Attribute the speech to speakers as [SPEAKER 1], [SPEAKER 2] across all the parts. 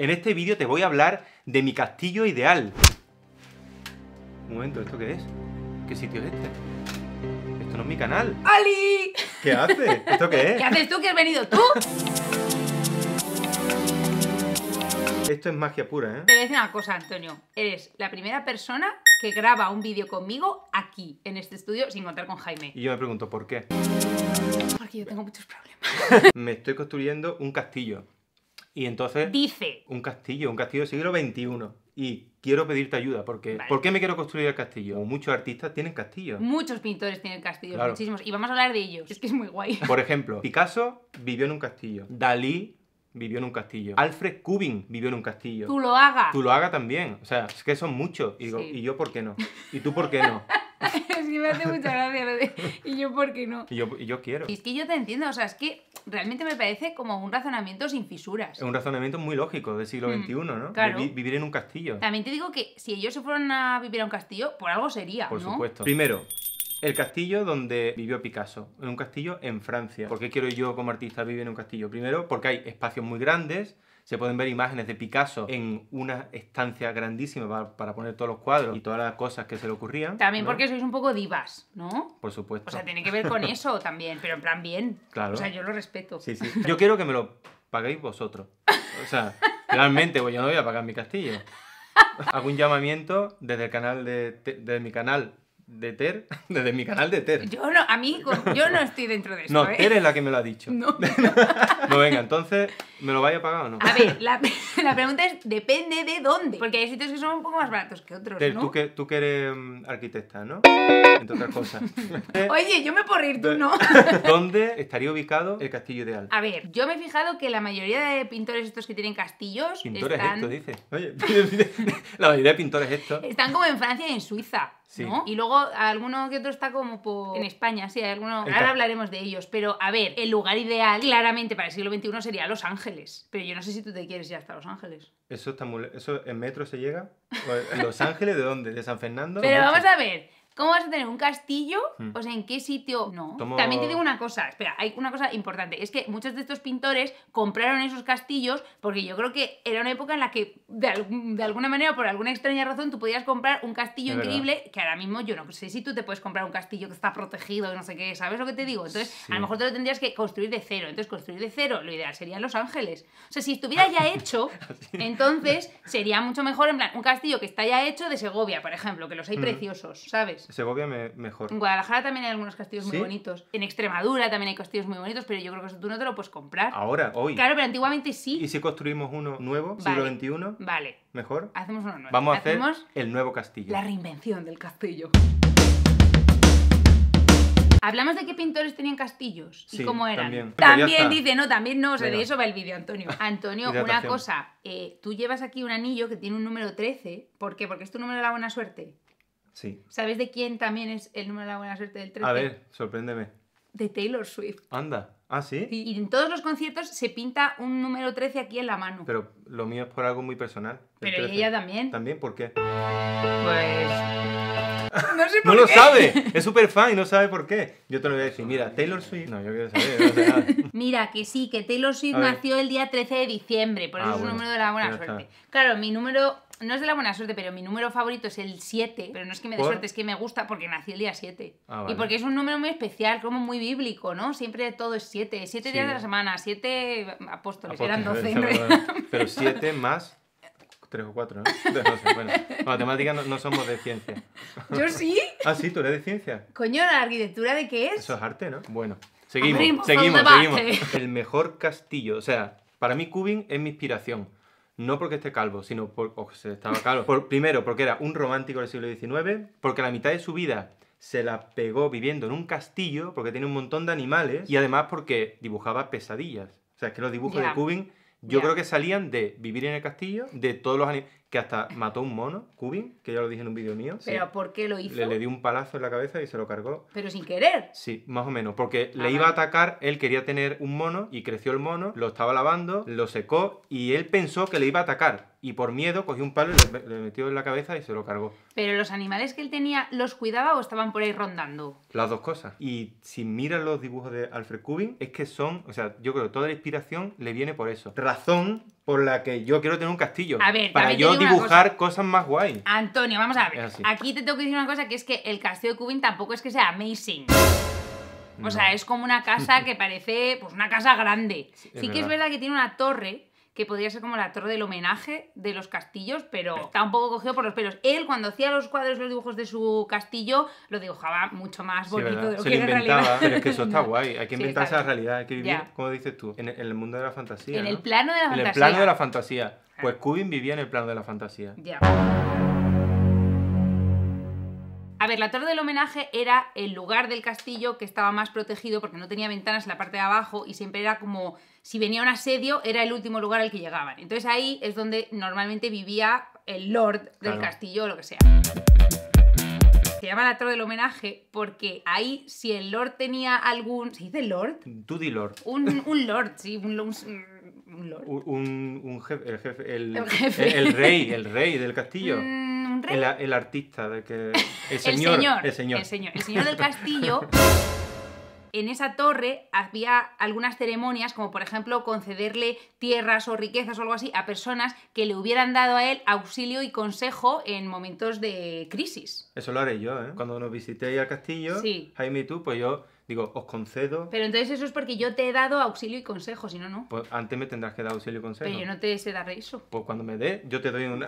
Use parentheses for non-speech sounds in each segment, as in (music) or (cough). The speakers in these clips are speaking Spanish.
[SPEAKER 1] En este vídeo te voy a hablar de mi castillo ideal. Un momento, ¿esto qué es? ¿Qué sitio es este? Esto no es mi canal. ¡Ali! ¿Qué haces? ¿Esto qué es? ¿Qué
[SPEAKER 2] haces tú que has venido tú?
[SPEAKER 1] Esto es magia pura, ¿eh? Te
[SPEAKER 2] voy a decir una cosa, Antonio. Eres la primera persona que graba un vídeo conmigo aquí, en este estudio, sin contar con Jaime. Y
[SPEAKER 1] yo me pregunto, ¿por qué? Porque yo tengo muchos problemas. (laughs) me estoy construyendo un castillo. Y entonces... Dice. Un castillo, un castillo del siglo XXI. Y quiero pedirte ayuda, porque ¿por qué me quiero construir el castillo? Muchos artistas tienen castillos.
[SPEAKER 2] Muchos pintores tienen castillos, muchísimos. Y vamos a hablar de ellos. Es que es muy guay. Por (laughs)
[SPEAKER 1] ejemplo, Picasso vivió en un castillo. Dalí vivió en un castillo. Alfred Cubin vivió en un castillo. Tú lo hagas. Tú lo hagas también. O sea, es que son muchos. ¿y yo por qué no? ¿Y tú por qué no?
[SPEAKER 2] (laughs) es (laughs) que me hace mucha gracia lo y yo por qué no.
[SPEAKER 1] Y yo, yo quiero. Y
[SPEAKER 2] es que yo te entiendo, o sea, es que realmente me parece como un razonamiento sin fisuras. Es un
[SPEAKER 1] razonamiento muy lógico del siglo XXI, mm, ¿no? Claro. vivir en un castillo. También
[SPEAKER 2] te digo que si ellos se fueran a vivir a un castillo, por algo sería, Por supuesto.
[SPEAKER 1] Primero, el castillo donde vivió Picasso, en un castillo en Francia. ¿Por qué quiero yo como artista vivir en un castillo? Primero, porque hay espacios muy grandes, se pueden ver imágenes de Picasso en una estancia grandísima para, poner todos los cuadros y todas las cosas que se le ocurrían. También porque sois
[SPEAKER 2] un poco divas, ¿no?
[SPEAKER 1] Por supuesto. O sea, tiene que ver con (laughs) eso
[SPEAKER 2] también, pero en plan bien. Claro. O sea, yo lo respeto. Sí, sí.
[SPEAKER 1] Yo quiero que me lo paguéis vosotros. O sea, (laughs) realmente, pues yo no voy a pagar mi castillo. Hago un llamamiento desde el canal de, de mi canal de Ter, desde (laughs) mi canal de Ter. Yo
[SPEAKER 2] no, a mí, yo no estoy dentro de (laughs) eso. No, ¿eh? Ter es la que me lo ha dicho. No. no, (laughs)
[SPEAKER 1] pues venga, entonces, ¿me lo vaya a pagar o no? A
[SPEAKER 2] ver, la, la, pregunta es, depende de dónde. Porque hay sitios que son un poco más baratos que otros, ¿no? Tú
[SPEAKER 1] que, tú que eres mm, arquitecta, ¿no? Entre otras cosas.
[SPEAKER 2] Oye, yo me puedo ir, tú no.
[SPEAKER 1] ¿Dónde estaría ubicado el castillo ideal?
[SPEAKER 2] A ver, yo me he fijado que la mayoría de pintores estos que tienen castillos Pintores estos,
[SPEAKER 1] dice. Oye, la mayoría de pintores estos...
[SPEAKER 2] Están como en Francia y en Suiza. Y luego alguno que otro está como por... en España, sí, hay alguno... Ahora hablaremos de ellos, pero a ver, el lugar ideal claramente para el siglo XXI sería Los Ángeles, pero yo no sé si tú te quieres ir hasta Los Ángeles.
[SPEAKER 1] ¿Eso, está ¿Eso en metro se llega? ¿Los Ángeles de dónde? ¿De San Fernando? Pero vamos
[SPEAKER 2] a ver, ¿Cómo vas a tener un castillo? Hmm. O sea, ¿en qué sitio? No. También te digo una cosa, espera, hay una cosa importante. Es que muchos de estos pintores compraron esos castillos porque yo creo que era una época en la que, de, alguna manera, por alguna extraña razón, tú podías comprar un castillo increíble que ahora mismo yo no sé si tú te puedes comprar un castillo que está protegido, no sé qué, ¿sabes lo que te digo? Entonces, a lo mejor te lo tendrías que construir de cero. Entonces, construir de cero, lo ideal sería Los Ángeles. O sea, si estuviera ya (laughs) hecho, entonces sería mucho mejor, en plan, un castillo que está ya hecho de Segovia, por ejemplo, que los hay hmm. preciosos, ¿sabes?
[SPEAKER 1] Segovia mejor. En
[SPEAKER 2] Guadalajara también hay algunos castillos muy bonitos. En Extremadura también hay castillos muy bonitos, pero yo creo que eso tú no te lo puedes comprar.
[SPEAKER 1] Ahora, hoy. Claro, pero
[SPEAKER 2] antiguamente sí. ¿Y
[SPEAKER 1] si construimos uno nuevo, siglo XXI? Vale. ¿Mejor?
[SPEAKER 2] Hacemos uno nuevo. Vamos a hacer
[SPEAKER 1] el nuevo castillo. La
[SPEAKER 2] reinvención del castillo. Hablamos de qué pintores tenían castillos y cómo eran. También, dice, no, también no, o de eso va el vídeo, Antonio. (laughs) Antonio, una cosa, eh, tú llevas aquí un anillo que tiene un número 13, ¿por qué? Porque es tu número de la buena suerte. Sí. ¿Sabes de quién también es el número de la buena suerte del 13? A ver, sorpréndeme. De Taylor Swift.
[SPEAKER 1] Anda. ¿Ah, sí? Y
[SPEAKER 2] en todos los conciertos se pinta un número 13 aquí en la mano.
[SPEAKER 1] Pero lo mío es por algo muy personal. Pero ella también. ¿También? ¿Por qué? Pues... No sé por no lo sabe, (laughs) es súper fan y no sabe por qué. Yo te lo voy a decir, mira, Taylor Swift. No, yo quiero saber,
[SPEAKER 2] (laughs) Mira, que sí, que Taylor Swift nació el día 13 de diciembre, por ah, eso es un número de la buena suerte. Claro, mi número no es de la buena suerte, pero mi número favorito es el 7. Pero no es que me dé suerte, es que me gusta porque nací el día 7. Ah, y porque es un número muy especial, como muy bíblico, ¿no? Siempre todo es 7. 7 días de la semana, 7 apóstoles, eran 12. (laughs) Pero 7
[SPEAKER 1] más 3 o 4, ¿no? sé, bueno, matemáticas no, somos de ciencia. Yo sí. ah, sí, tú eres de ciencia.
[SPEAKER 2] Coño, ¿la arquitectura de qué es?
[SPEAKER 1] Eso es arte, ¿no? Bueno, seguimos, seguimos, seguimos. El mejor castillo, o sea, para mí Cubin es mi inspiración no porque esté calvo, sino porque se estaba calvo. primero, porque era un romántico del siglo XIX, porque la mitad de su vida se la pegó viviendo en un castillo, porque tiene un montón de animales, y además porque dibujaba pesadillas. O sea, es que los dibujos de Kubin, yo creo que salían de vivir en el castillo, de todos los animales que hasta mató un mono, Cubin, que ya lo dije en un vídeo mío. ¿Pero
[SPEAKER 2] por qué lo hizo? Le, le
[SPEAKER 1] dio un palazo en la cabeza y se lo cargó.
[SPEAKER 2] ¿Pero sin querer?
[SPEAKER 1] Sí, más o menos, porque le ah, iba a atacar, él quería tener un mono y creció el mono, lo estaba lavando, lo secó y él pensó que le iba a atacar. Y por miedo cogió un palo y le, le metió en la cabeza y se lo cargó.
[SPEAKER 2] ¿Pero los animales que él tenía los cuidaba o estaban por ahí rondando?
[SPEAKER 1] Las dos cosas. Y si miras los dibujos de Alfred Cubin, es que son, o sea, yo creo que toda la inspiración le viene por eso. Razón por la que yo quiero tener un castillo. A ver, para yo dibujar cosas más guay.
[SPEAKER 2] Antonio, vamos a ver. Aquí te tengo que decir una cosa que es que el castillo de Cubin tampoco es que sea amazing. O sea, es como una casa que parece pues una casa grande. Sí, que es verdad que tiene una torre que podría ser como la torre del homenaje de los castillos, pero está un poco cogido por los pelos. Él, cuando hacía los cuadros, los dibujos de su castillo, lo dibujaba mucho más bonito de lo que era realidad. Pero es que eso está (laughs) guay, hay que inventarse la
[SPEAKER 1] realidad, hay que vivir, como dices tú, en el, mundo de la fantasía. En el plano
[SPEAKER 2] de la fantasía. En el plano de
[SPEAKER 1] la fantasía. Pues Cubin vivía en el plano de la fantasía.
[SPEAKER 2] A ver, la torre del homenaje era el lugar del castillo que estaba más protegido porque no tenía ventanas en la parte de abajo y siempre era como si venía un asedio era el último lugar al que llegaban. Entonces ahí es donde normalmente vivía el lord del castillo o lo que sea. Se llama la torre del homenaje porque ahí si el lord tenía algún... ¿Se dice lord? Tú lord. Un, lord, sí, un, lord.
[SPEAKER 1] Un, jefe, el jefe, el, rey, el rey del castillo. Mm, el, artista, de que, (laughs) el, señor, el, señor, señor. del (laughs) castillo.
[SPEAKER 2] en esa torre había algunas ceremonias, como por ejemplo concederle tierras o riquezas o algo así a personas que le hubieran dado a él auxilio y consejo en momentos de crisis.
[SPEAKER 1] Eso lo haré yo, ¿eh? Cuando nos visitéis al castillo, Jaime y tú, pues yo Digo, os concedo.
[SPEAKER 2] Pero entonces eso es porque yo te he dado auxilio y consejo, si no, no.
[SPEAKER 1] Pues antes me tendrás que dar auxilio y consejo. Pero yo
[SPEAKER 2] no te sé dar eso.
[SPEAKER 1] Pues cuando me dé, yo te doy un,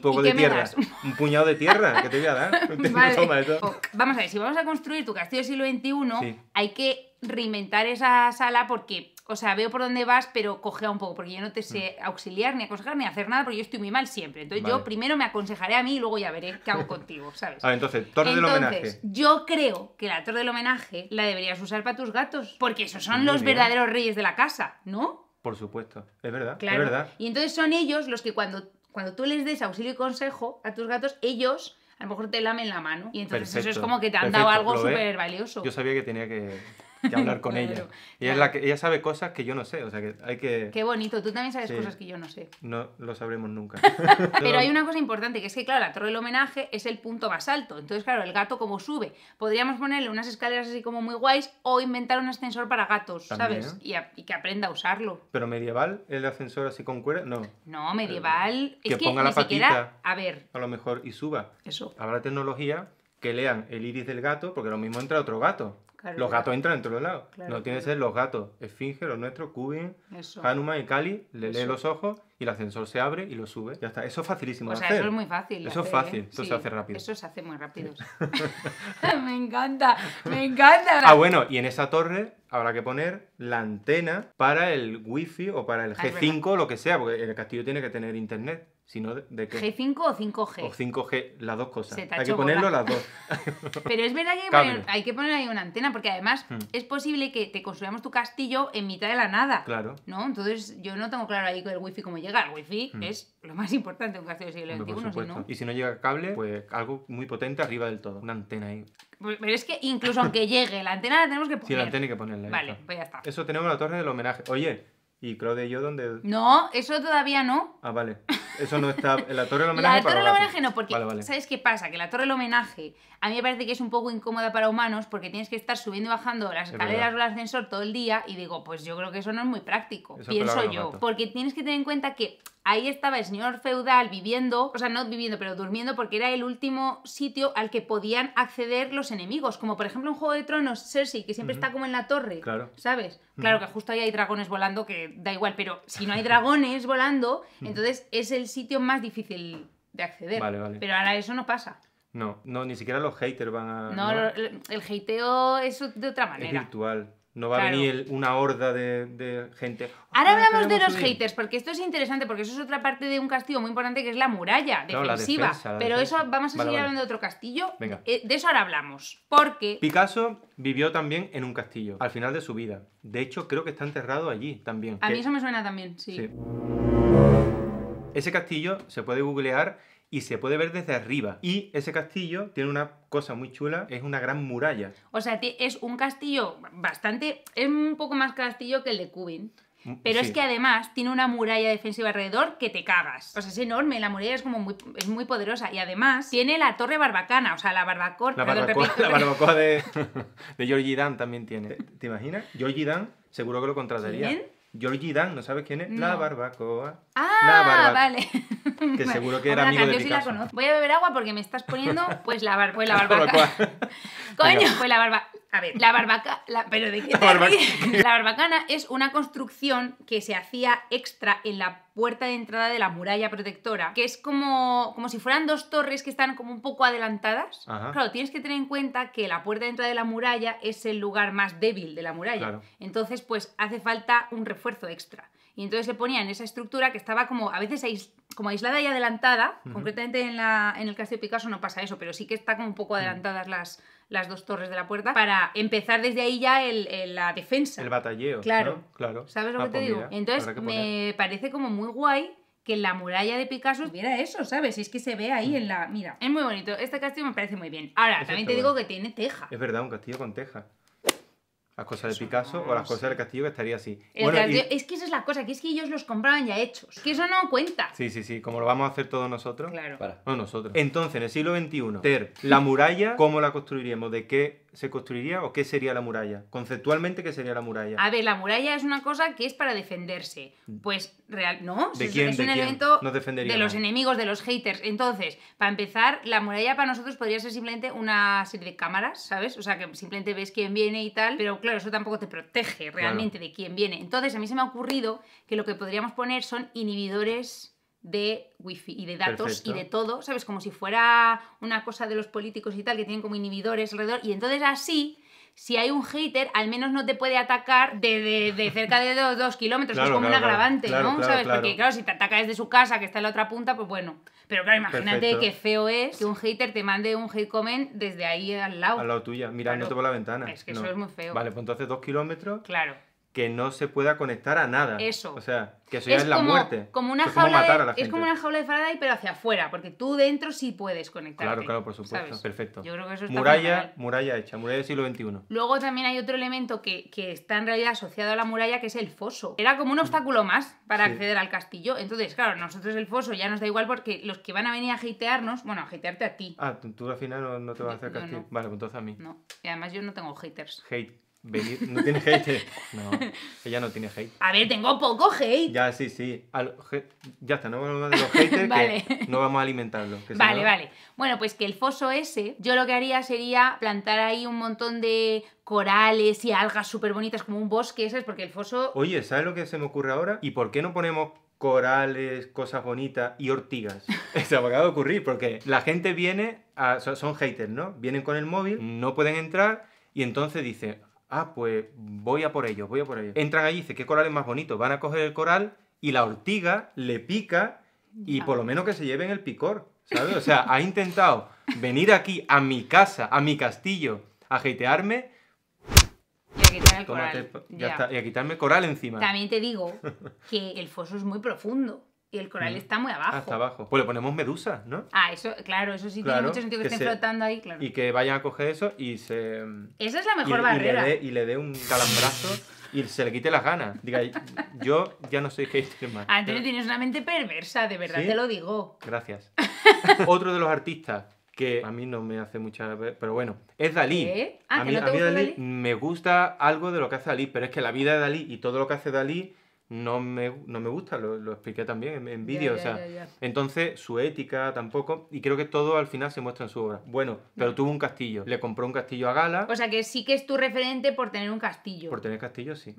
[SPEAKER 1] poco de tierra. (laughs) Un puñado de tierra que te voy a dar. (laughs) (laughs)
[SPEAKER 2] Vamos a ver, si vamos a construir tu castillo del siglo XXI, hay que reinventar esa sala porque, o sea, veo por dónde vas, pero cogea un poco, porque yo no te sé mm. auxiliar, ni aconsejar, ni hacer nada, porque yo estoy muy mal siempre. Entonces yo primero me aconsejaré a mí y luego ya veré qué hago contigo, (laughs) ¿sabes?
[SPEAKER 1] Ah, entonces, torre del homenaje.
[SPEAKER 2] Yo creo que la torre del homenaje la deberías usar para tus gatos, porque esos son los verdaderos reyes de la casa, ¿no?
[SPEAKER 1] Por supuesto, es verdad, claro.
[SPEAKER 2] Y entonces son ellos los que cuando, cuando tú les des auxilio y consejo a tus gatos, ellos a lo mejor te lamen la mano. Y entonces eso es como que te han dado algo súper valioso. Yo
[SPEAKER 1] sabía que tenía que y hablar con ella. Y es la que, ella sabe cosas que yo no sé, o sea que hay que... Qué
[SPEAKER 2] bonito, tú también sabes cosas que yo no sé.
[SPEAKER 1] No lo sabremos nunca. (laughs) Pero hay
[SPEAKER 2] una cosa importante, que es que claro, la torre del homenaje es el punto más alto, entonces claro, el gato como sube, podríamos ponerle unas escaleras así como muy guays o inventar un ascensor para gatos, ¿sabes? ¿eh? Y, que aprenda a usarlo.
[SPEAKER 1] Pero medieval, el ascensor así con cuerda, no.
[SPEAKER 2] No, medieval... Eh, es que, ponga la patita, a ver.
[SPEAKER 1] A lo mejor y suba. Eso. Habrá tecnología que lean el iris del gato, porque lo mismo entra otro gato los gatos entran en todos lados. no tiene que ser los gatos. Esfinge, los nuestros, Cubin, Hanuma y Kali, le lee los ojos y el ascensor se abre y lo sube. Ya está. Eso es facilísimo. O sea, eso es muy fácil. Eso es fácil. Eso ¿eh? se hace rápido. Eso
[SPEAKER 2] se hace muy rápido. (laughs) me encanta, me encanta. Ah, bueno,
[SPEAKER 1] y en esa torre habrá que poner la antena para el wifi o para el ah, G5 lo que sea, porque el castillo tiene que tener internet de,
[SPEAKER 2] G5 o 5G. O
[SPEAKER 1] 5G, las dos cosas. Hay que ponerlo las dos. (laughs) Pero
[SPEAKER 2] es verdad que hay, que, poner, ahí una antena, porque además hmm. es posible que te construyamos tu castillo en mitad de la nada. Claro. ¿No? Entonces yo no tengo claro ahí el wifi cómo llega. El wifi hmm. es lo más importante en un castillo del siglo XXI. no...
[SPEAKER 1] Y si no llega cable, pues algo muy potente arriba del todo. Una antena ahí.
[SPEAKER 2] Pues, pero es que incluso aunque (laughs) llegue, la antena la tenemos que poner. Sí, la antena
[SPEAKER 1] hay que ponerla. Vale, pues ya está. Eso tenemos la torre del homenaje. Oye, ¿Y Claudia y yo dónde?
[SPEAKER 2] No, eso todavía no.
[SPEAKER 1] Ah, vale. Eso no está. En la Torre del (laughs) Homenaje. la Torre del Homenaje no, porque. ¿Sabes
[SPEAKER 2] qué pasa? Que la Torre del Homenaje a mí me parece que es un poco incómoda para humanos porque tienes que estar subiendo y bajando las escaleras o el ascensor todo el día y digo, pues yo creo que eso no es muy práctico. pienso yo. Porque tienes que tener en cuenta que ahí estaba el señor feudal viviendo, o sea, no viviendo, pero durmiendo, porque era el último sitio al que podían acceder los enemigos. Como por ejemplo en Juego de Tronos, Cersei, que siempre está como en la torre. Claro. ¿Sabes? Claro que justo ahí hay dragones volando, que da igual, pero si no hay dragones volando, entonces es el sitio más difícil de acceder. Vale, vale. Pero ahora eso no pasa.
[SPEAKER 1] No, no, ni siquiera los haters van a. No,
[SPEAKER 2] el hateo es de otra manera. Es
[SPEAKER 1] virtual. No va a venir una horda de, gente. Ahora ah, hablamos de los haters,
[SPEAKER 2] porque esto es interesante, porque eso es otra parte de un castillo muy importante que es la muralla defensiva. pero eso vamos a seguir hablando de otro castillo. Venga. Eh, de eso ahora hablamos. Porque.
[SPEAKER 1] Picasso vivió también en un castillo, al final de su vida. De hecho, creo que está enterrado allí también. A mí eso
[SPEAKER 2] me suena también, sí.
[SPEAKER 1] Ese castillo se puede googlear y se puede ver desde arriba. Y ese castillo tiene una cosa muy chula, es una gran muralla.
[SPEAKER 2] O sea, es un castillo bastante, es un poco más castillo que el de Cubin. Mm, pero es que además tiene una muralla defensiva alrededor que te cagas. O sea, es enorme, la muralla es como muy, muy poderosa. Y además tiene la torre barbacana, o sea, la barbacoa... La barbacoa, la
[SPEAKER 1] de, (laughs) de Georgie Dan también tiene. ¿Te, imaginas? Georgie Dan seguro que lo contrataría. Georgie Dan, ¿no sabes quién es? La barbacoa.
[SPEAKER 2] Ah, la vale. (laughs) Que seguro que era amigo de Picasso. Sí la conozco. Voy a beber agua porque me estás poniendo pues la, bar (laughs) pues la barbacoa. (laughs) Coño, pues la barbacoa. A ver, la barbaca, la, pero la, barbacana es una construcción que se hacía extra en la puerta de entrada de la muralla protectora, que es como, como si fueran dos torres que están como un poco adelantadas. Claro, tienes que tener en cuenta que la puerta de entrada de la muralla es el lugar más débil de la muralla. Entonces, pues hace falta un refuerzo extra. Y entonces se ponía en esa estructura que estaba como a veces como aislada y adelantada. Concretamente en, la, en el castillo Picasso no pasa eso, pero sí que está como un poco mm. adelantadas las las dos torres de la puerta, para empezar desde ahí ya el, la defensa. El
[SPEAKER 1] batalleo. Claro. claro. ¿Sabes lo que te digo? Entonces me
[SPEAKER 2] parece como muy guay que la muralla de Picasso tuviera eso, ¿sabes? Es que se ve ahí en la... Mira, es muy bonito. Este castillo me parece muy bien. Ahora, también te digo que tiene teja. Es
[SPEAKER 1] verdad, un castillo con teja. Las cosas de Picasso o las cosas del eh. castillo que estaría así. Es
[SPEAKER 2] que esa es la cosa, que es que ellos los compraban ya hechos. Que eso no cuenta. Sí,
[SPEAKER 1] sí, sí, como lo vamos a hacer todos nosotros. Para. No, nosotros. Entonces, en el siglo XXI, Ter, la muralla, ¿cómo la construiríamos? ¿De qué se construiría o qué sería la muralla? Conceptualmente, ¿qué sería la muralla? A
[SPEAKER 2] ver, la muralla es una cosa que es para defenderse. Mm. Pues, real... no, ¿De es, es un elemento de los enemigos, de los haters. Entonces, para empezar, la muralla para nosotros podría ser simplemente una serie de cámaras, ¿sabes? O sea, que simplemente ves quién viene y tal, pero claro, eso tampoco te protege realmente de quién viene. Entonces, a mí se me ha ocurrido que lo que podríamos poner son inhibidores de wifi y de datos y de todo, ¿sabes? Como si fuera una cosa de los políticos y tal, que tienen como inhibidores alrededor. Y entonces así, si hay un hater, al menos no te puede atacar de, cerca de dos, kilómetros, es como un agravante, ¿no? ¿Sabes? Porque claro, si te ataca desde su casa, que está en la otra punta, pues bueno. Pero claro, imagínate qué feo es que un hater te mande un hate comment desde ahí al lado. Al
[SPEAKER 1] lado tuya, te por la ventana. Es que eso es muy feo. Vale, pues entonces dos kilómetros. Claro que no se pueda conectar a nada. Eso. O sea, que eso ya es, la como, muerte. Como una jaula de, es como una
[SPEAKER 2] jaula de Faraday, pero hacia afuera, porque tú dentro sí puedes conectar, Claro, claro, por supuesto.
[SPEAKER 1] Perfecto. Yo que muralla, muralla hecha, muralla del siglo XXI.
[SPEAKER 2] Luego también hay otro elemento que, que, está en realidad asociado a la muralla, que es el foso. Era como un mm. obstáculo más para acceder al castillo. Entonces, claro, nosotros el foso ya nos da igual porque los que van a venir a hatearnos, bueno, a hatearte a ti.
[SPEAKER 1] Ah, tú, al final no, te vas a hacer castillo. Vale, pues entonces a mí. No.
[SPEAKER 2] Y además yo no tengo haters.
[SPEAKER 1] Hate no tiene hate. (laughs) No, ella no tiene hate. A ver,
[SPEAKER 2] tengo poco hate.
[SPEAKER 1] Ya, sí, sí. ya está, no vamos a hablar de los haters, no vamos a alimentarlo. vale, vale.
[SPEAKER 2] Bueno, pues que el foso ese, yo lo que haría sería plantar ahí un montón de corales y algas súper bonitas, como un bosque, ¿sabes? Porque el foso.
[SPEAKER 1] Oye, ¿sabes lo que se me ocurre ahora? ¿Y por qué no ponemos corales, cosas bonitas y ortigas. (laughs) Se me acaba de ocurrir porque la gente viene, son haters, ¿no? Vienen con el móvil, no pueden entrar y entonces dice, ah, pues voy a por ellos, voy a por ellos. Entran allí, dicen, ¿qué coral es más bonito? Van a coger el coral y la ortiga le pica y por lo menos que se lleven el picor, ¿sabes? O sea, ha (laughs) intentado venir aquí a mi casa, a mi castillo, a jetearme.
[SPEAKER 2] Y a quitarme el coral. y
[SPEAKER 1] a quitarme coral encima. También
[SPEAKER 2] te digo (laughs) que el foso es muy profundo y el coral mm. está muy ah, abajo. Hasta
[SPEAKER 1] abajo. Pues le ponemos medusa ¿no?
[SPEAKER 2] Ah, eso, claro, eso sí tiene mucho sentido que, estén flotando ahí, claro. Y
[SPEAKER 1] que vayan a coger eso y se. Mm,
[SPEAKER 2] Esa es la mejor y, barrera.
[SPEAKER 1] Y le dé un calambrazo y se le quite las ganas. Diga, (laughs) yo ya no soy hater más. Ah, Antonio,
[SPEAKER 2] tienes una mente perversa, de verdad te lo digo.
[SPEAKER 1] Gracias. Otro de los artistas que a mí no me hace mucha... Pero bueno, es Dalí. Ah, a mí, Dalí me gusta algo de lo que hace Dalí, pero es que la vida de Dalí y todo lo que hace Dalí no me, gusta, lo, expliqué también en, vídeo, o sea, entonces su ética tampoco, y creo que todo al final se muestra en su obra. Bueno, pero tuvo un castillo, le compró un castillo a Gala. O
[SPEAKER 2] sea que sí que es tu referente por tener un castillo. Por
[SPEAKER 1] tener castillo, sí.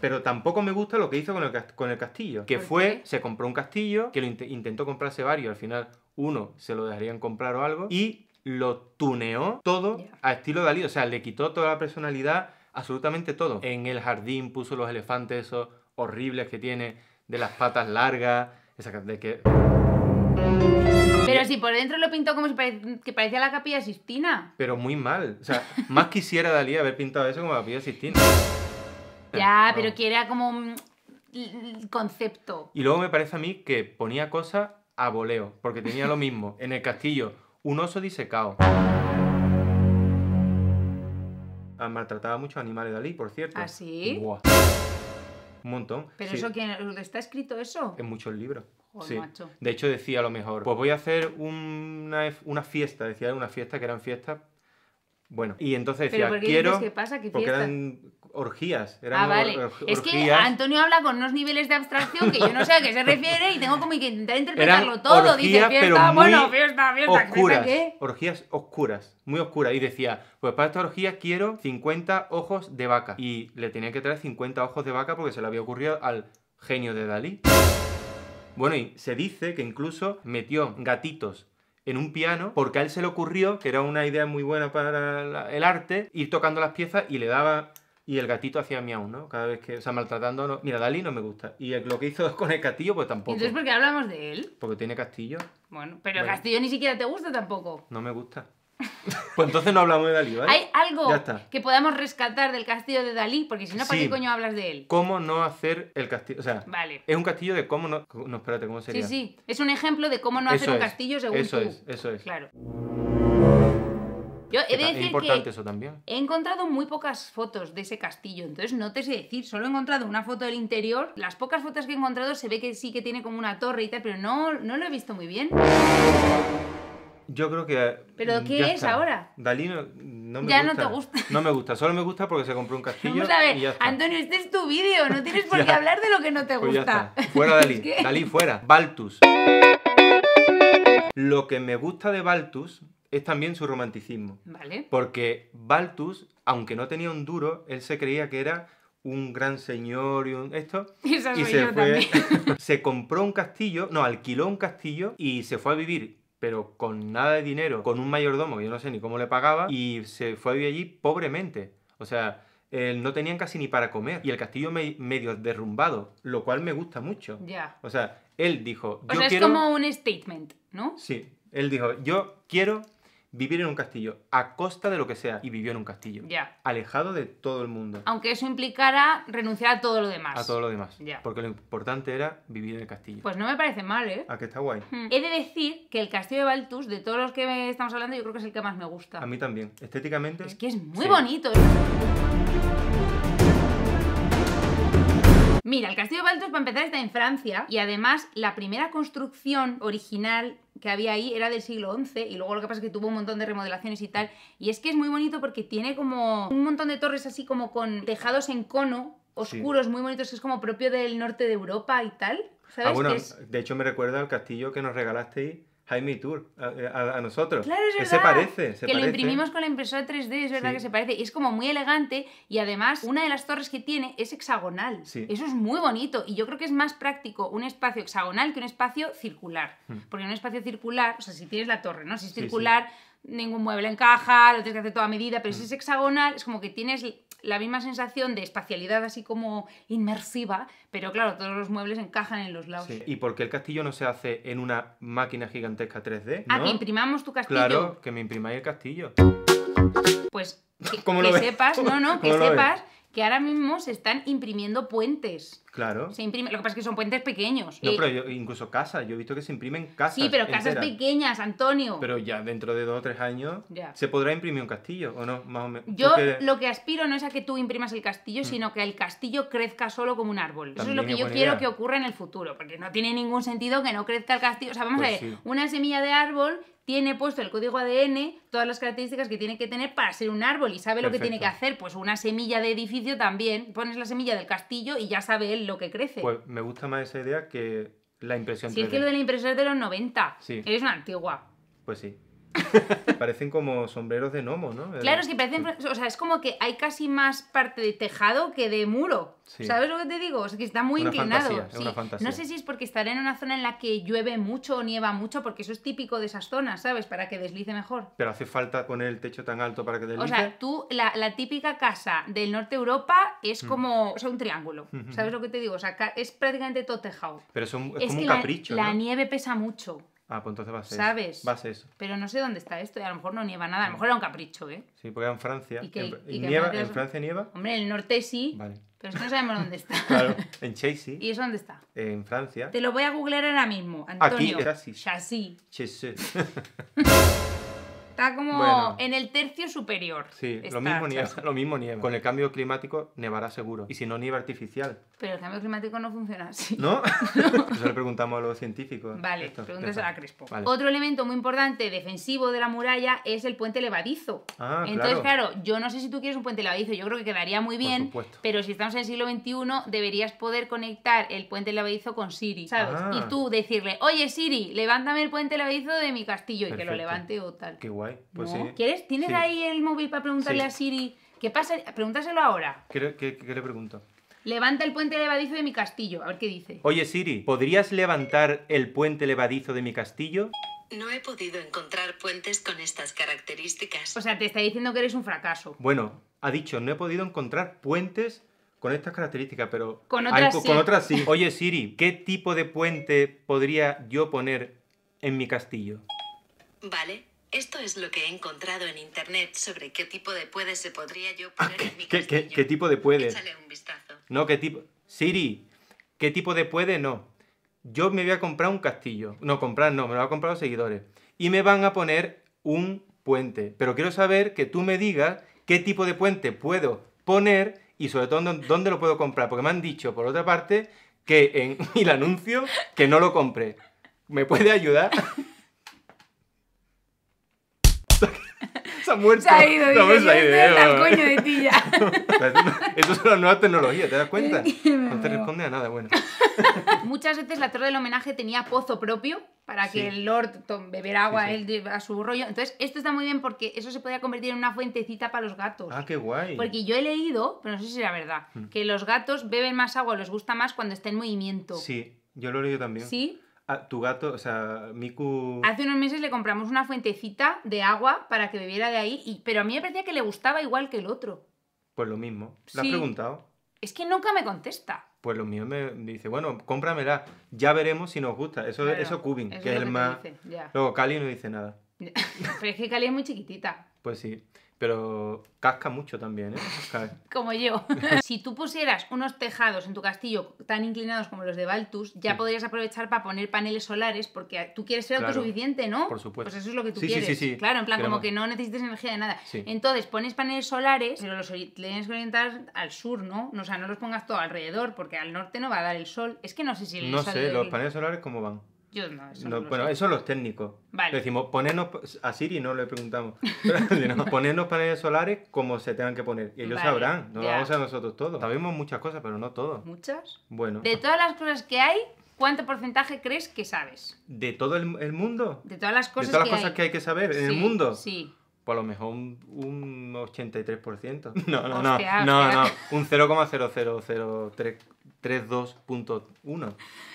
[SPEAKER 1] Pero tampoco me gusta lo que hizo con el, con el castillo. Que fue, se compró un castillo, que lo intentó comprarse varios, al final uno se lo dejarían comprar o algo, y lo tuneó todo a estilo Dalí. O sea, le quitó toda la personalidad, absolutamente todo. En el jardín puso los elefantes esos horribles que tiene, de las patas largas, esa de que...
[SPEAKER 2] Pero si por dentro lo pintó como que parecía la capilla Sistina.
[SPEAKER 1] Pero muy mal. O sea, (laughs) más quisiera Dalí haber pintado eso como la capilla Sistina.
[SPEAKER 2] Ya, ah, pero que era como el concepto.
[SPEAKER 1] Y luego me parece a mí que ponía cosas a voleo, porque tenía lo mismo. En el castillo, un oso disecado. Ah, maltrataba mucho a animales Dalí, por cierto. ¿Ah, sí? Un montón. ¿Pero eso
[SPEAKER 2] quién está escrito eso?
[SPEAKER 1] En muchos libros. De hecho, decía lo mejor, pues voy a hacer una, una fiesta, decía una fiesta que eran fiestas. Bueno, y entonces decía, ¿Pero qué quiero. que pasa? ¿Qué porque eran orgías. era ah, vale. Es que Antonio
[SPEAKER 2] habla con unos niveles de abstracción que yo no sé a qué se refiere y tengo como que intentar interpretarlo todo. Dice bueno, ¿qué?
[SPEAKER 1] Orgías oscuras, muy oscuras. Y decía, pues para esta orgía quiero 50 ojos de vaca. Y le tenía que traer 50 ojos de vaca porque se le había ocurrido al genio de Dalí. Bueno, y se dice que incluso metió gatitos en un piano, porque a él se le ocurrió, que era una idea muy buena para el arte, ir tocando las piezas y le daba y el gatito hacía miau, ¿no? Cada vez que, o sea, maltratando, mira, Dalí no me gusta. Y lo que hizo (laughs) con el castillo, pues tampoco. Entonces, ¿por
[SPEAKER 2] qué hablamos de él?
[SPEAKER 1] Porque tiene castillo. Bueno, pero el castillo
[SPEAKER 2] ni siquiera te gusta tampoco.
[SPEAKER 1] No me gusta. (laughs) pues entonces no hablamos de Dalí, ¿vale? Hay
[SPEAKER 2] algo que podamos rescatar del castillo de Dalí, porque si no, ¿para qué coño hablas de él?
[SPEAKER 1] ¿Cómo no hacer el castillo? O sea, vale. es un castillo de cómo no. No, espérate, ¿cómo sería? Sí, sí.
[SPEAKER 2] Es un ejemplo de cómo no hacer un castillo según Eso es, eso es. Claro. Yo he decir es importante eso también. He encontrado muy pocas fotos de ese castillo, entonces no te sé decir, solo he encontrado una foto del interior. Las pocas fotos que he encontrado se ve que sí que tiene como una torre y tal, pero no, no lo he visto muy bien.
[SPEAKER 1] Yo creo que. ¿Pero mm, qué es ahora? Dalí no, me gusta. Ya no te gusta. No me gusta, solo me gusta porque se compró un castillo.
[SPEAKER 2] Antonio, este es tu vídeo, no tienes (laughs) por qué hablar de lo que no te pues gusta. Fuera Dalí, (laughs) Dalí
[SPEAKER 1] fuera. Baltus. Lo que me gusta de Baltus es también su romanticismo. Vale. Porque Baltus, aunque no tenía un duro, él se creía que era un gran señor y un esto (laughs) y, se fue (laughs) se compró un castillo no alquiló un castillo y se fue a vivir pero con nada de dinero con un mayordomo yo no sé ni cómo le pagaba y se fue a vivir allí pobremente o sea no tenían casi ni para comer y el castillo medio derrumbado lo cual me gusta mucho ya o sea él dijo yo o sea, es como
[SPEAKER 2] un statement no
[SPEAKER 1] sí él dijo yo quiero vivir en un castillo, a costa de lo que sea, y vivió en un castillo. Ya. Alejado de todo el mundo.
[SPEAKER 2] Aunque eso implicara renunciar a todo lo demás. A todo lo
[SPEAKER 1] demás. Ya. Porque lo importante era vivir en el castillo.
[SPEAKER 2] Pues no me parece mal, ¿eh? A que está guay. Hmm. He de decir que el castillo de Baltus, de todos los que estamos hablando, yo creo que es el que más me
[SPEAKER 1] gusta. A mí también. Estéticamente. Es que es
[SPEAKER 2] muy bonito. ¿eh? Mira, el castillo de Baltus, para empezar, está en Francia y además la primera construcción original que había ahí era del siglo XI y luego lo que pasa es que tuvo un montón de remodelaciones y tal. Y es que es muy bonito porque tiene como un montón de torres así como con tejados en cono, oscuros, muy bonitos, que es como propio del norte de Europa y tal. ¿Sabes?
[SPEAKER 1] Ah, de hecho me recuerda al castillo que nos regalasteis Jaime Tour eh, a, nosotros. Claro, es que se parece. que lo imprimimos con
[SPEAKER 2] la impresora 3D, es verdad que se parece. Y es como muy elegante y además una de las torres que tiene es hexagonal. Eso es muy bonito y yo creo que es más práctico un espacio hexagonal que un espacio circular. Hmm. Porque en un espacio circular, o sea, si tienes la torre, ¿no? Si es circular, ningún mueble encaja, lo tienes que hacer toda medida, pero si es hexagonal, es como que tienes la misma sensación de espacialidad así como inmersiva, pero claro, todos los muebles encajan en los lados. ¿Y
[SPEAKER 1] por qué el castillo no se hace en una máquina gigantesca 3D? Ah, ¿no? Ah, que
[SPEAKER 2] imprimamos tu castillo. Claro,
[SPEAKER 1] que me imprimáis el castillo. Pues (laughs) que sepas, no, no, (laughs) que sepas
[SPEAKER 2] que ahora mismo se están imprimiendo puentes. Claro. Se imprime, lo que pasa es que son puentes pequeños. No,
[SPEAKER 1] pero incluso casas. Yo he visto que se imprimen casas. Sí, pero casas
[SPEAKER 2] pequeñas, Antonio. Pero
[SPEAKER 1] ya dentro de dos o tres años se podrá imprimir un castillo, ¿o no? Más o menos. Yo lo
[SPEAKER 2] que aspiro no es a que tú imprimas el castillo, mm. sino que el castillo crezca solo como un árbol. Eso es lo que yo quiero que ocurra en el futuro. Porque no tiene ningún sentido que no crezca el castillo. O sea, vamos pues a ver, una semilla de árbol tiene puesto el código ADN, todas las características que tiene que tener para ser un árbol y sabe lo que tiene que hacer. Pues una semilla de edificio también, pones la semilla del castillo y ya sabe él lo que crece. Pues
[SPEAKER 1] me gusta más esa idea que la impresión. Si es que lo de
[SPEAKER 2] la impresión es de los 90, sí. Es una antigua.
[SPEAKER 1] Pues sí. (laughs) parecen como sombreros de gnomo, ¿no? Claro, es que
[SPEAKER 2] parecen. O sea, es como que hay casi más parte de tejado que de muro. ¿Sabes lo que te digo? O que está muy inclinado. No sé si es porque estará en una zona en la que llueve mucho o nieva mucho, porque eso es típico de esas zonas, ¿sabes? Para que deslice mejor.
[SPEAKER 1] Pero hace falta poner el techo tan alto para que deslice. O sea,
[SPEAKER 2] tú, la, típica casa del norte de Europa es mm. como. O sea, un triángulo. ¿Sabes lo que te digo? O sea, es prácticamente todo tejado.
[SPEAKER 1] Pero es, un, es, un capricho. la
[SPEAKER 2] nieve pesa mucho.
[SPEAKER 1] Ah, pues entonces va a ser. ¿Sabes? Va a ser eso.
[SPEAKER 2] Pero no sé dónde está esto y ¿eh? a lo mejor no nieva nada. A lo mejor era un capricho, ¿eh?
[SPEAKER 1] Sí, porque en Francia. ¿Y en, nieva, Francia ¿En Francia nieva?
[SPEAKER 2] Hombre, en el norte sí. Vale. Pero es que no sabemos dónde está. (laughs) claro,
[SPEAKER 1] en Chasey. ¿Y eso dónde está? En Francia. Te lo
[SPEAKER 2] voy a googlear ahora mismo. Antonio. Aquí, Chassis.
[SPEAKER 1] (laughs)
[SPEAKER 2] está como en el tercio superior. Sí, lo mismo, nieva,
[SPEAKER 1] lo mismo Con el cambio climático nevará seguro. Y si no, nieve artificial.
[SPEAKER 2] Pero el cambio climático no funciona así.
[SPEAKER 1] ¿No? (laughs) (laughs) Eso le preguntamos a los científicos. Vale, preguntas a la Crespo. Otro
[SPEAKER 2] elemento muy importante defensivo de la muralla es el puente levadizo. Ah, Entonces, claro. yo no sé si tú quieres un puente levadizo, yo creo que quedaría muy bien. pero si estamos en el siglo XXI, deberías poder conectar el puente levadizo con Siri, ¿sabes? Ah. Y tú decirle, oye Siri, levántame el puente levadizo de mi castillo y que lo levante o tal. Pues ¿Quieres? ¿Tienes ahí el móvil para preguntarle a Siri? ¿Qué pasa? Pregúntaselo ahora.
[SPEAKER 1] ¿Qué, le pregunto?
[SPEAKER 2] Levanta el puente levadizo de mi castillo. A ver qué dice.
[SPEAKER 1] Oye, Siri, ¿podrías levantar el puente levadizo de mi castillo?
[SPEAKER 2] No he podido encontrar puentes con estas características. O sea, te está diciendo que eres un fracaso.
[SPEAKER 1] Bueno, ha dicho, no he podido encontrar puentes con estas características, pero... con otras sí. (laughs) Oye, Siri, ¿qué tipo de puente podría yo poner en mi castillo?
[SPEAKER 2] Vale, esto es lo que he encontrado en internet sobre qué tipo de puede se podría yo
[SPEAKER 1] ah, poner en mi castillo. qué, tipo de puede? No, qué tipo... Siri, ¿qué tipo de puede? No. Yo me voy a comprar un castillo. No, comprar no, me lo van a comprar los seguidores. Y me van a poner un puente. Pero quiero saber que tú me digas qué tipo de puente puedo poner y sobre todo dónde lo puedo comprar. Porque me han dicho, por otra parte, que en (laughs) el anuncio que no lo compré. ¿Me puede ayudar? (laughs) está ha ido. No, dice, pues, coño de ti ya. (laughs) Eso es una nueva tecnología, ¿te das cuenta? No te responde a nada, bueno.
[SPEAKER 2] Muchas veces la torre del homenaje tenía pozo propio para que el Lord beber agua a su rollo. Entonces, esto está muy bien porque eso se podía convertir en una fuentecita para los gatos. Ah, qué
[SPEAKER 1] guay. Porque
[SPEAKER 2] yo he leído, pero no sé si la verdad, mm. que los gatos beben más agua, les gusta más cuando está en movimiento. Sí,
[SPEAKER 1] yo lo he leído también. Sí tu gato, o sea, Miku.
[SPEAKER 2] Hace unos meses le compramos una fuentecita de agua para que bebiera de ahí, pero a mí me parecía que le gustaba igual que el otro.
[SPEAKER 1] Pues lo mismo. ¿La has preguntado?
[SPEAKER 2] Es que nunca me contesta.
[SPEAKER 1] Pues lo mío me dice, bueno, cómpramela, ya veremos si nos gusta. Eso, es eso Cubin, que es, el más. Luego Cali no dice nada. (laughs)
[SPEAKER 2] pero es que Cali es muy chiquitita.
[SPEAKER 1] Pues sí. Pero casca mucho también, ¿eh? (laughs)
[SPEAKER 2] Como yo. (laughs) si tú pusieras unos tejados en tu castillo tan inclinados como los de Baltus, ya podrías aprovechar para poner paneles solares porque tú quieres ser autosuficiente, ¿no? Por supuesto. Pues eso es lo que tú sí, quieres. Sí, claro, en plan, como que no necesites energía de nada. Entonces, pones paneles solares, pero los tienes que orientar al sur, ¿no? O sea, no los pongas todo alrededor porque al norte no va a dar el sol. Es que no sé si el No sé, los paneles
[SPEAKER 1] solares cómo van.
[SPEAKER 2] Yo no, eso bueno,
[SPEAKER 1] eso los técnicos. Le decimos, ponernos, a Siri no le preguntamos, (laughs) ponernos paneles solares como se tengan que poner. Y ellos sabrán, nos vamos a nosotros todos. Sabemos muchas cosas, pero no todo. ¿Muchas? Bueno. De
[SPEAKER 2] todas las cosas que hay, ¿cuánto porcentaje crees que sabes?
[SPEAKER 1] ¿De todo el, mundo? De todas las cosas, que, hay? que saber en el mundo. Sí. Pues a lo mejor un, 83%. (laughs) No, no, no. no, no. Un 0,00032.1.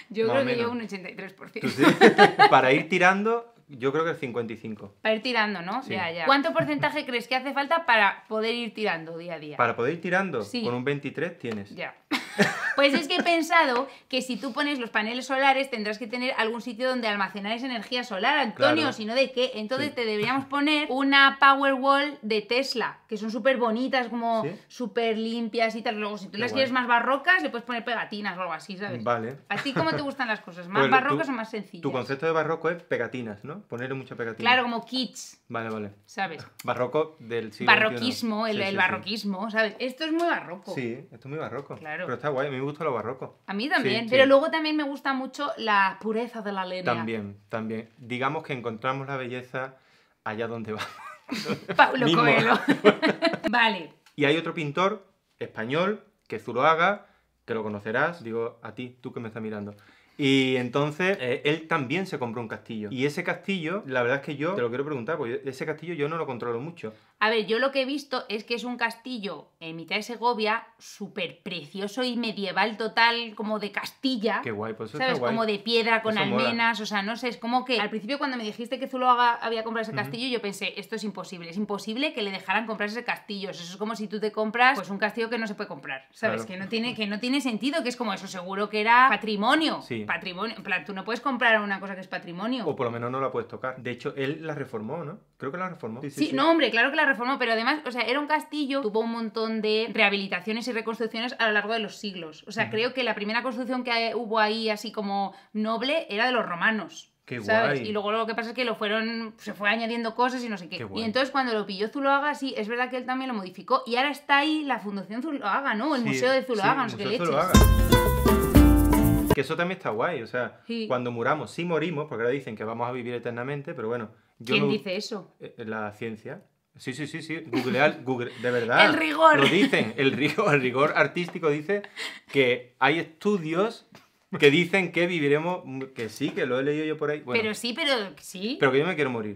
[SPEAKER 1] Yo creo que llevo un
[SPEAKER 2] 83%.
[SPEAKER 1] (laughs) Para ir tirando, yo creo que el 55.
[SPEAKER 2] Para ir tirando, ¿no? Ya, ya. ¿Cuánto porcentaje crees que hace falta para poder ir tirando día a día? Para
[SPEAKER 1] poder ir tirando, con un 23 tienes.
[SPEAKER 2] Ya. (laughs) Pues es que he pensado que si tú pones los paneles solares tendrás que tener algún sitio donde almacenar esa energía solar, Antonio, sino de qué. Entonces te deberíamos poner una Powerwall de Tesla, que son súper bonitas, como súper limpias y tal. Luego, si tú las quieres más barrocas, le puedes poner pegatinas o algo así, ¿sabes?
[SPEAKER 1] Vale. ¿A ti te (laughs) gustan
[SPEAKER 2] las cosas? Pues ¿Más barrocas o más sencillas? Tu
[SPEAKER 1] concepto de barroco es pegatinas, ¿no? Ponerle mucha pegatina. Claro,
[SPEAKER 2] como kits. Vale, vale. ¿Sabes? (laughs)
[SPEAKER 1] Barroco del siglo Barroquismo, el,
[SPEAKER 2] barroquismo, ¿sabes? Esto es muy barroco. Sí,
[SPEAKER 1] esto es muy barroco. Claro. Pero está guay, gusta lo barroco. A mí también, pero luego
[SPEAKER 2] también me gusta mucho la pureza de la letra. También,
[SPEAKER 1] también. Digamos que encontramos la belleza allá donde va. (laughs) Pablo Coelho.
[SPEAKER 2] (laughs) vale.
[SPEAKER 1] Y hay otro pintor español, que Zuloaga, que lo conocerás, digo a ti, tú que me estás mirando. Y entonces eh, él también se compró un castillo. Y ese castillo, la verdad es que yo te lo quiero preguntar, porque ese castillo yo no lo controlo mucho.
[SPEAKER 2] A ver, yo lo que he visto es que es un castillo en mitad de Segovia, súper precioso y medieval total, como de Castilla. Qué
[SPEAKER 1] guay, pues eso ¿Sabes? Como de
[SPEAKER 2] piedra con almenas, o sea, no sé, es como que al principio cuando me dijiste que Zuloaga había comprado ese castillo, yo pensé, esto es imposible, es imposible que le dejaran comprar ese castillo. Eso es como si tú te compras pues un castillo que no se puede comprar, ¿sabes? Que no tiene que no tiene sentido, que es como eso, seguro que era patrimonio. Sí. Patrimonio, en plan, tú no puedes comprar una cosa que es patrimonio. O por
[SPEAKER 1] lo menos no la puedes tocar. De hecho, él la reformó, ¿no? Creo que la reformó. Sí, sí. no,
[SPEAKER 2] hombre, claro que la reformó, pero además, o sea, era un castillo, tuvo un montón de rehabilitaciones y reconstrucciones a lo largo de los siglos. O sea, creo que la primera construcción que hubo ahí, así como noble, era de los romanos. Qué Y luego lo que pasa es que lo fueron, se fue añadiendo cosas y no sé qué. y entonces cuando lo pilló Zuloaga, sí, es verdad que él también lo modificó. Y ahora está ahí la Fundación Zuloaga, ¿no? El Museo de Zuloaga, sí, no
[SPEAKER 1] Que eso también está guay, o sea, cuando muramos, sí morimos, porque ahora dicen que vamos a vivir eternamente, pero bueno. Yo ¿Quién dice eso? Eh, la ciencia. Sí, sí, sí, sí. Googlear, Google, de verdad. El rigor. Lo dicen. El rigor, el rigor artístico dice que hay estudios que dicen que viviremos. Que sí, que lo he leído yo por ahí. Bueno, pero
[SPEAKER 2] sí, pero sí.
[SPEAKER 1] Pero que yo me quiero morir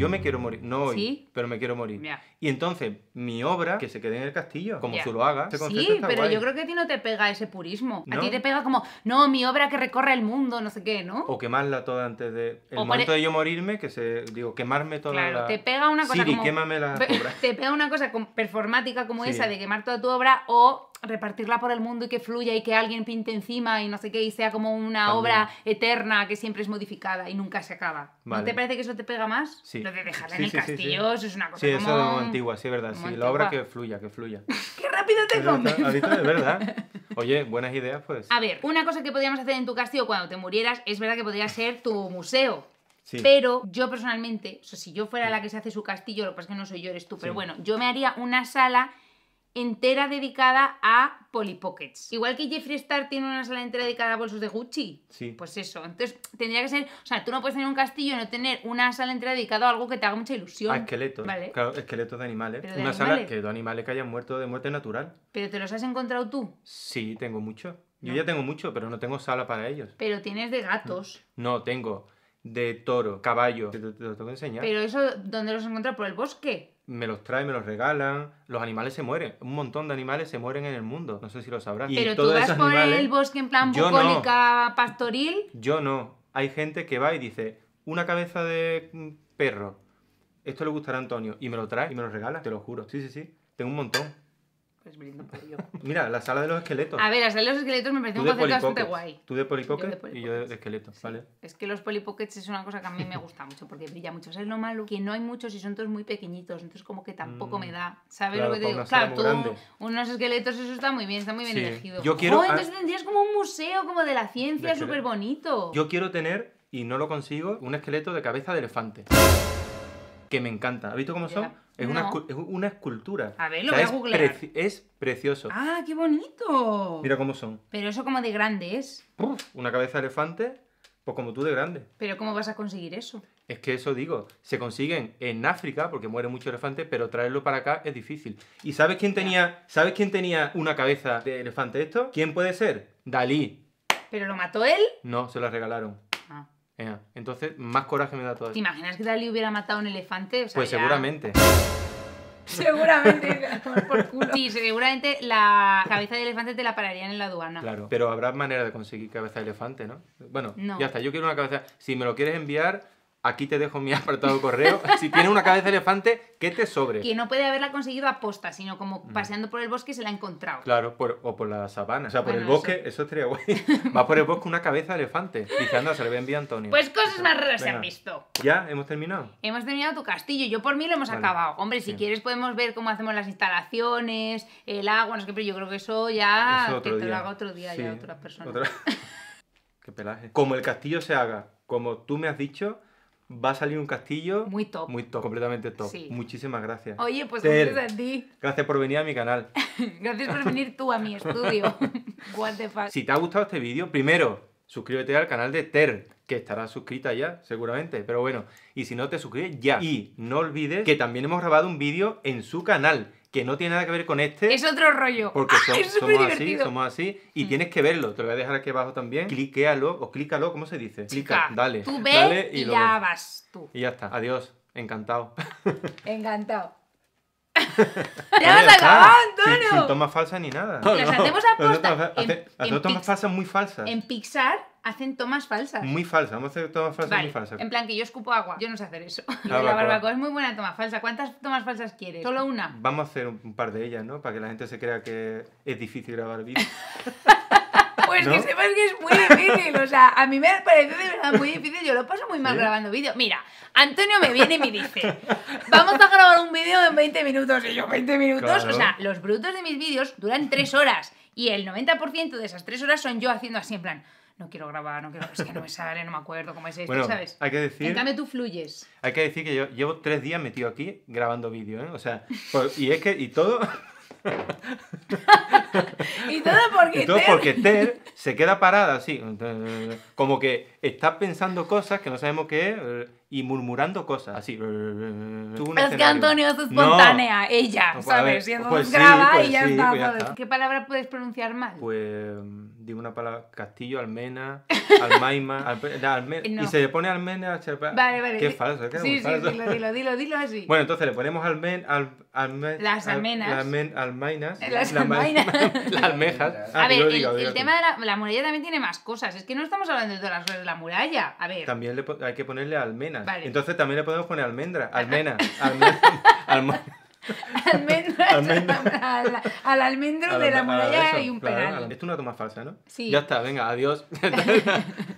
[SPEAKER 1] yo mm. me quiero morir, no hoy, pero me quiero morir. Y entonces, mi obra, que se quede en el castillo, como tú lo hagas. Sí, este pero yo creo
[SPEAKER 2] que a ti no te pega ese purismo. A ti te pega como, no, mi obra que recorre el mundo, no sé qué, ¿no? O
[SPEAKER 1] quemarla toda antes de... El momento de yo morirme, que se... Digo, quemarme toda la... claro, te pega una cosa Sí, quémame la obra. (laughs)
[SPEAKER 2] Te pega una cosa performática como esa de quemar toda tu obra o repartirla por el mundo y que fluya y que alguien pinte encima y no sé qué y sea como una obra eterna que siempre es modificada y nunca se acaba. ¿No te parece que eso te pega más? Sí. Lo de dejarla en el castillo eso es una cosa Sí, eso es antigua,
[SPEAKER 1] sí, es verdad. sí, la obra que fluya, que fluya. (laughs)
[SPEAKER 2] ¡Qué rápido te comes! Ahorita
[SPEAKER 1] verdad. (laughs) Oye, buenas ideas pues.
[SPEAKER 2] A ver, una cosa que podríamos hacer en tu castillo cuando te murieras es verdad que podría ser tu museo. Pero yo personalmente, si yo fuera la que se hace su castillo, lo que pasa es que no soy yo, eres tú, pero bueno, yo me haría una sala entera dedicada a Polly Igual que Jeffree Star tiene una sala entera dedicada a bolsos de Gucci. Sí. Pues eso. Entonces, tendría que ser. O sea, tú no puedes tener un castillo y no tener una sala entera dedicada a algo que te haga
[SPEAKER 1] mucha ilusión. A esqueletos. Claro, esqueletos de animales. una sala que dos animales que hayan muerto de muerte natural.
[SPEAKER 2] ¿Pero te los has encontrado tú?
[SPEAKER 1] Sí, tengo muchos. Yo ya tengo mucho, pero no tengo sala para ellos.
[SPEAKER 2] Pero tienes de gatos.
[SPEAKER 1] Mm. No, tengo de toro, caballo. Te, lo tengo que enseñar. Pero
[SPEAKER 2] eso, ¿dónde los encuentras? ¿Por el bosque?
[SPEAKER 1] me los trae, me los regalan. Los animales se mueren. Un montón de animales se mueren en el mundo. No sé si lo sabrás. Pero tú vas por el
[SPEAKER 2] bosque en plan bucólica pastoril.
[SPEAKER 1] Yo no. Hay gente que va y dice, una cabeza de mm, perro. Esto le gustará a Antonio. Y me lo trae y me lo regala, te lo juro. Sí, sí, sí. Tengo un montón. Pues (laughs) Mira, la sala de los esqueletos. A ver,
[SPEAKER 2] la sala de los esqueletos me parece un bastante guay. Tú
[SPEAKER 1] de y yo de esqueletos, ¿vale?
[SPEAKER 2] Es que los polipockets es una cosa que a mí me gusta mucho porque brilla mucho. ¿Sabes lo malo? Que no hay muchos y son todos muy pequeñitos, entonces como que tampoco me mm. da. ¿Sabes lo que digo? Claro, unos esqueletos, eso está muy bien, está muy bien elegido. Yo entonces tendrías como un museo como de la ciencia, súper bonito.
[SPEAKER 1] Yo quiero tener, y no lo consigo, un esqueleto de cabeza de elefante. Que me encanta. ¿Has visto cómo son? Es, una, es escultura. A ver, lo voy a googlear. Es, precioso.
[SPEAKER 2] ¡Ah, qué bonito! Mira cómo son. Pero eso como de grande es.
[SPEAKER 1] una cabeza de elefante, pues como tú de grande.
[SPEAKER 2] Pero ¿cómo vas a conseguir eso?
[SPEAKER 1] Es que eso digo, se consiguen en África, porque muere mucho elefante, pero traerlo para acá es difícil. ¿Y sabes quién tenía, ¿sabes quién tenía una cabeza de elefante esto? ¿Quién puede ser? Dalí.
[SPEAKER 2] ¿Pero lo mató él?
[SPEAKER 1] No, se la regalaron entonces, más coraje me da todo esto. ¿Te
[SPEAKER 2] imaginas que Dalí hubiera matado a un elefante? pues seguramente.
[SPEAKER 1] (laughs) seguramente,
[SPEAKER 2] (laughs) por Sí, seguramente la cabeza de elefante te la pararían en la aduana. Claro,
[SPEAKER 1] pero habrá manera de conseguir cabeza de elefante, ¿no? Bueno, ya está, yo quiero una cabeza. Si me lo quieres enviar, Aquí te dejo mi (laughs) apartado correo. Si tienes una cabeza elefante, que te sobre. Que
[SPEAKER 2] no puede haberla conseguido a posta, sino como mm. paseando por el bosque se la ha encontrado.
[SPEAKER 1] Claro, o por la sabana. O sea, por el bosque, eso, sería guay. (laughs) Vas por el bosque una cabeza de elefante. Dice, anda, se le envía a Antonio. Pues cosas más raras se han visto. Ya, hemos terminado.
[SPEAKER 2] Hemos terminado tu castillo. Yo por mí lo hemos acabado. Hombre, si quieres podemos ver cómo hacemos las instalaciones, el agua, no sé qué, pero yo creo que eso ya eso que te lo haga otro día ya otra persona
[SPEAKER 1] (laughs) qué pelaje. Como el castillo se haga, como tú me has dicho va a salir un castillo. Muy top. Muy top, completamente top. Muchísimas gracias. Oye, pues gracias a ti. Gracias por venir a mi canal.
[SPEAKER 2] (laughs) gracias por venir tú a mi estudio. (laughs) What the fuck. Si
[SPEAKER 1] te ha gustado este vídeo, primero, suscríbete al canal de Ter, que estará suscrita ya, seguramente. Pero bueno, y si no te suscribes, ya. Y no olvides que también hemos grabado un vídeo en su canal que no tiene nada que ver con este. Es
[SPEAKER 2] otro rollo. Porque ah, somos así, somos
[SPEAKER 1] así. Y mm. tienes que verlo. Te lo voy a dejar aquí abajo también. Cliquéalo o clícalo, ¿cómo se dice? Clica, dale. Tú ves y, ya
[SPEAKER 2] vas tú.
[SPEAKER 1] Y ya está. Adiós. Encantado.
[SPEAKER 2] (laughs) Encantado.
[SPEAKER 1] (laughs) ¡Ya a acabado, Antonio! Sin, tomas falsas ni nada. No, Las hacemos a posta. Hacemos tomas falsas muy falsas. En
[SPEAKER 2] Pixar hacen tomas falsas. Muy
[SPEAKER 1] falsas, vamos a hacer tomas falsas muy falsas. En
[SPEAKER 2] plan que yo escupo agua, yo no sé hacer eso. (laughs) la barbacoa es muy buena toma falsa. ¿Cuántas tomas falsas quieres? Solo una.
[SPEAKER 1] Vamos a hacer un par de ellas, ¿no? Para que la gente se crea que es difícil grabar vídeos (laughs) Pues que sepas
[SPEAKER 2] que es muy difícil. O sea, a mí me parece de verdad muy difícil. Yo lo paso muy mal grabando vídeos. Mira, Antonio me viene y me dice: Vamos a grabar un vídeo en 20 minutos. Y yo, 20 minutos. O sea, los brutos de mis vídeos duran 3 horas. Y el 90% de esas 3 horas son yo haciendo así en plan no quiero grabar, no quiero, es que no me (laughs) sale, no me acuerdo cómo es esto, bueno, ¿sabes? Hay
[SPEAKER 1] que decir, en cambio
[SPEAKER 2] tú fluyes.
[SPEAKER 1] Hay que decir que yo llevo tres días metido aquí grabando vídeo, ¿eh? O sea, y es que, y todo... (laughs)
[SPEAKER 2] y todo porque, (laughs) y todo porque Ter
[SPEAKER 1] se queda parada así, como que está pensando cosas que no sabemos qué es y murmurando cosas así. Es que Antonio es espontánea, ella, pues, ¿sabes? Ver, pues, graba y pues ya pues está. ¿Qué
[SPEAKER 2] palabra puedes pronunciar mal?
[SPEAKER 1] Pues una palabra, Castillo, Almena, (laughs) Almaima, eh, y se le pone Almena, a vale, vale, qué falso, sí, sí, dilo, dilo, dilo, así. Bueno, entonces le ponemos almen, al, las almenas, las, (laughs) las almejas. (laughs) Ah, a ver, el, tema
[SPEAKER 2] de la, muralla también tiene más cosas, es que no estamos hablando de todas las cosas de la muralla, a ver.
[SPEAKER 1] También hay que ponerle almenas, entonces también le podemos poner almendra, almena, almena.
[SPEAKER 2] (laughs) almendro al almendro
[SPEAKER 1] de la muralla y un penal. Esto es una toma falsa, ¿no? Sí. Ya está, venga, adiós. (laughs)